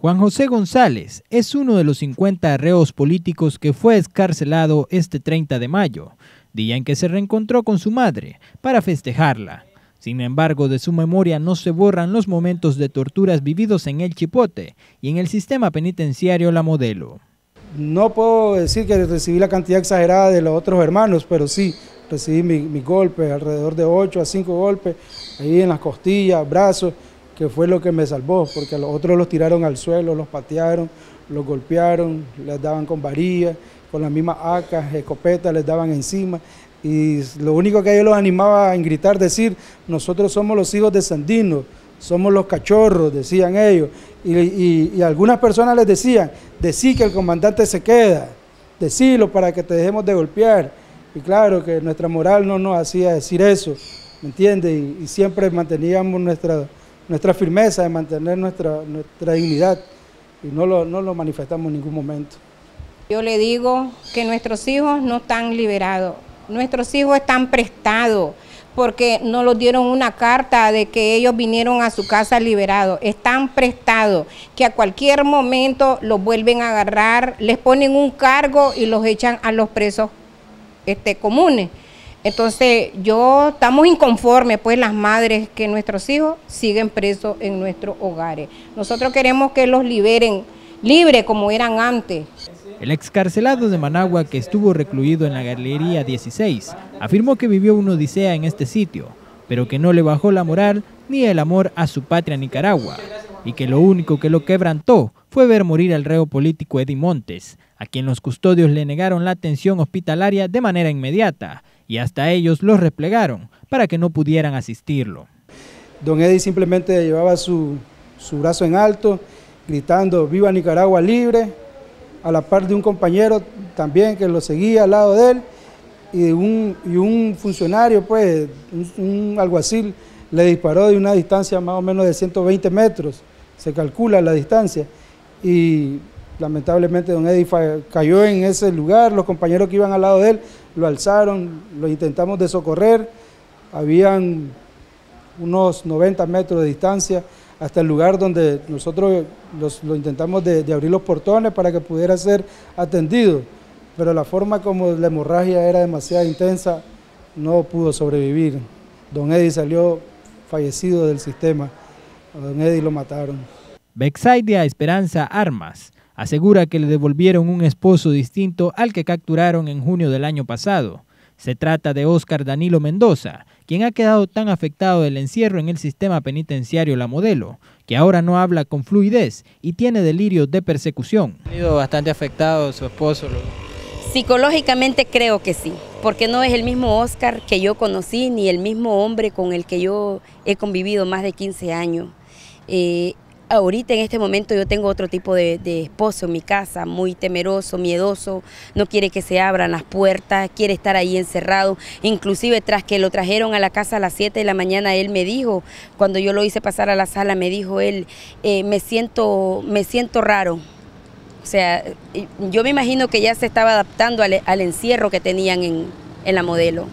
Juan José González es uno de los 50 reos políticos que fue escarcelado este 30 de mayo, día en que se reencontró con su madre para festejarla. Sin embargo, de su memoria no se borran los momentos de torturas vividos en el Chipote y en el sistema penitenciario La Modelo. No puedo decir que recibí la cantidad exagerada de los otros hermanos, pero sí recibí mis mi golpes, alrededor de 8 a 5 golpes, ahí en las costillas, brazos, que fue lo que me salvó, porque los otros los tiraron al suelo, los patearon, los golpearon, les daban con varillas, con las mismas acas, escopetas, les daban encima. Y lo único que ellos los animaba a gritar, decir, nosotros somos los hijos de Sandino, somos los cachorros, decían ellos. Y, algunas personas les decían, decí que el comandante se queda, decilo para que te dejemos de golpear. Y claro que nuestra moral no nos hacía decir eso, ¿me entiendes? y siempre manteníamos nuestra nuestra firmeza, de mantener nuestra, dignidad y no lo, no lo manifestamos en ningún momento. Yo le digo que nuestros hijos no están liberados, nuestros hijos están prestados porque no los dieron una carta de que ellos vinieron a su casa liberados, están prestados, que a cualquier momento los vuelven a agarrar, les ponen un cargo y los echan a los presos este, comunes. Entonces, yo estamos inconformes, pues, las madres que nuestros hijos siguen presos en nuestros hogares. Nosotros queremos que los liberen libre como eran antes. El excarcelado de Managua, que estuvo recluido en la Galería 16, afirmó que vivió una odisea en este sitio, pero que no le bajó la moral ni el amor a su patria Nicaragua, y que lo único que lo quebrantó fue ver morir al reo político Eddie Montes, a quien los custodios le negaron la atención hospitalaria de manera inmediata, y hasta ellos los replegaron para que no pudieran asistirlo. Don Eddie simplemente llevaba su, su brazo en alto, gritando Viva Nicaragua libre, a la par de un compañero también que lo seguía al lado de él y un, funcionario, pues, un, alguacil, le disparó de una distancia más o menos de 120 metros, se calcula la distancia, y Lamentablemente don Eddie cayó en ese lugar, los compañeros que iban al lado de él lo alzaron, lo intentamos de socorrer, habían unos 90 metros de distancia hasta el lugar donde nosotros lo intentamos de, abrir los portones para que pudiera ser atendido, pero la forma como la hemorragia era demasiado intensa, no pudo sobrevivir. Don Eddie salió fallecido del sistema. A Don Eddie lo mataron. Bexaidia Esperanza Armas asegura que le devolvieron un esposo distinto al que capturaron en junio del año pasado. Se trata de Óscar Danilo Mendoza, quien ha quedado tan afectado del encierro en el sistema penitenciario La Modelo, que ahora no habla con fluidez y tiene delirios de persecución. Ha sido bastante afectado su esposo. Psicológicamente creo que sí, porque no es el mismo Óscar que yo conocí, ni el mismo hombre con el que yo he convivido más de 15 años. Eh, Ahorita en este momento yo tengo otro tipo de, esposo en mi casa, muy temeroso, miedoso, no quiere que se abran las puertas, quiere estar ahí encerrado. Inclusive tras que lo trajeron a la casa a las 7 de la mañana, él me dijo, cuando yo lo hice pasar a la sala, me dijo él, eh, me, siento, me siento raro. O sea, yo me imagino que ya se estaba adaptando al, encierro que tenían en la modelo.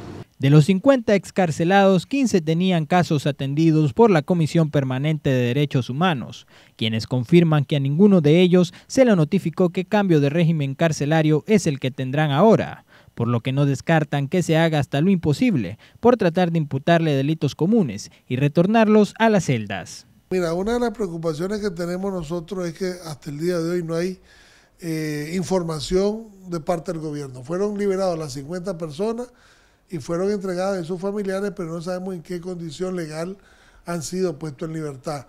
De los 50 excarcelados, 15 tenían casos atendidos por la Comisión Permanente de Derechos Humanos, quienes confirman que a ninguno de ellos se le notificó que cambio de régimen carcelario es el que tendrán ahora, por lo que no descartan que se haga hasta lo imposible por tratar de imputarle delitos comunes y retornarlos a las celdas. Mira, una de las preocupaciones que tenemos nosotros es que hasta el día de hoy no hay eh, información de parte del gobierno. Fueron liberados las 50 personas y fueron entregados a sus familiares, pero no sabemos en qué condición legal han sido puestos en libertad.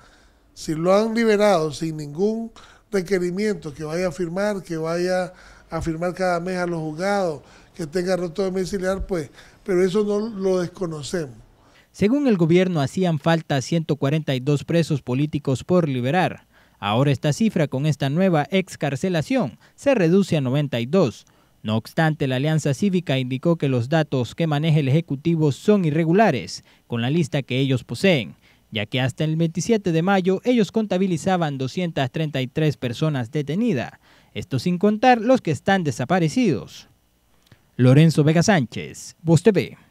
Si lo han liberado sin ningún requerimiento que vaya a firmar, que vaya a firmar cada mes a los juzgados, que tenga roto domiciliar, pues, pero eso no lo desconocemos. Según el gobierno, hacían falta 142 presos políticos por liberar. Ahora esta cifra con esta nueva excarcelación se reduce a 92. No obstante, la Alianza Cívica indicó que los datos que maneja el Ejecutivo son irregulares con la lista que ellos poseen, ya que hasta el 27 de mayo ellos contabilizaban 233 personas detenidas, esto sin contar los que están desaparecidos. Lorenzo Vega Sánchez, Voz TV.